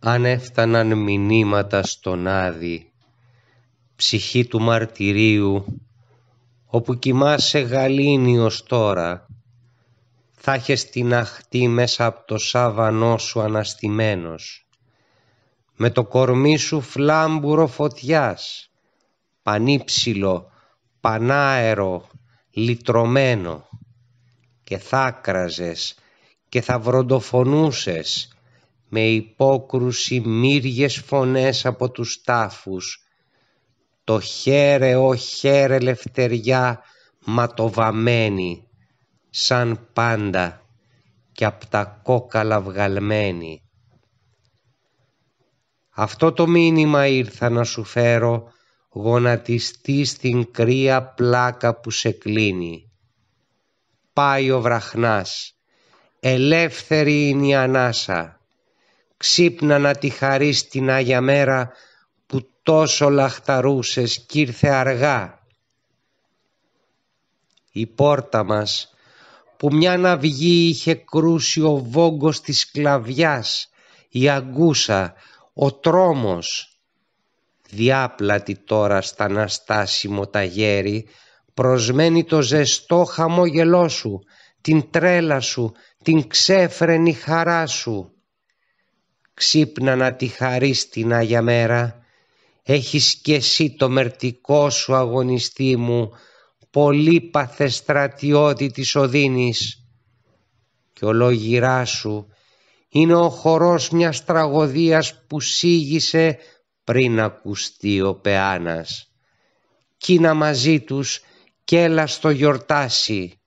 αν έφταναν μηνύματα στον Άδη, ψυχή του μαρτυρίου, όπου κοιμάσαι γαλήνιος τώρα, θα έχεις την αχτή μέσα από το σάβανό σου αναστημένος, με το κορμί σου φλάμπουρο φωτιάς, πανύψιλο, πανάερο, λυτρωμένο, και θα κραζες, και θα βροντοφωνούσες, με υπόκρουση μύριες φωνές από τους τάφους. Το χέρε ο χέρε λευτεριά ματοβαμένη, σαν πάντα και απ' τα κόκαλα βγαλμένη. Αυτό το μήνυμα ήρθα να σου φέρω γονατιστή στην κρύα πλάκα που σε κλείνει. Πάει ο βραχνάς, ελεύθερη είναι η ανάσα Ξύπνα να τη χαρείς την Άγια Μέρα που τόσο λαχταρούσες κι ήρθε αργά. Η πόρτα μας που μια ναυγή είχε κρούσει ο βόγκος της κλαβιάς, η αγκούσα, ο τρόμος. Διάπλατη τώρα στα αναστάσιμο τα γέρι, προσμένει το ζεστό χαμόγελό σου, την τρέλα σου, την ξέφρενη χαρά σου. Ξύπνα να τη την για μέρα. Έχεις κι εσύ το μερτικό σου αγωνιστή μου, πολύπαθε στρατιώτη της Οδύνης. Κι ολόγυρά σου είναι ο χορός μιας τραγωδίας που σήγησε πριν ακουστεί ο πεάνας. Κίνα μαζί τους κι έλα στο γιορτάσι.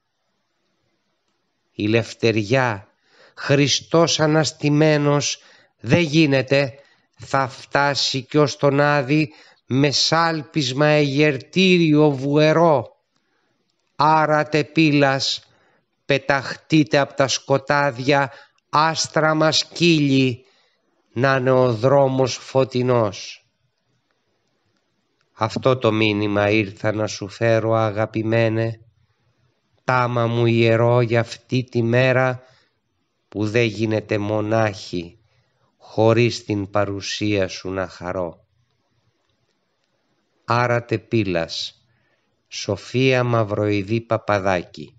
Η Λευτεριά, Χριστός αναστημένος, δεν γίνεται, θα φτάσει κι ως τον Άδη με σάλπισμα εγερτήριο βουερό. Άρατε πύλας, πεταχτείτε από τα σκοτάδια άστρα μας κύλι, να είναι ο δρόμος φωτεινός. Αυτό το μήνυμα ήρθα να σου φέρω αγαπημένε, τάμα μου ιερό για αυτή τη μέρα που δεν γίνεται μονάχη χωρίς την παρουσία σου να χαρώ. Άρατε πύλας, Σοφία Μαυροειδή Παπαδάκη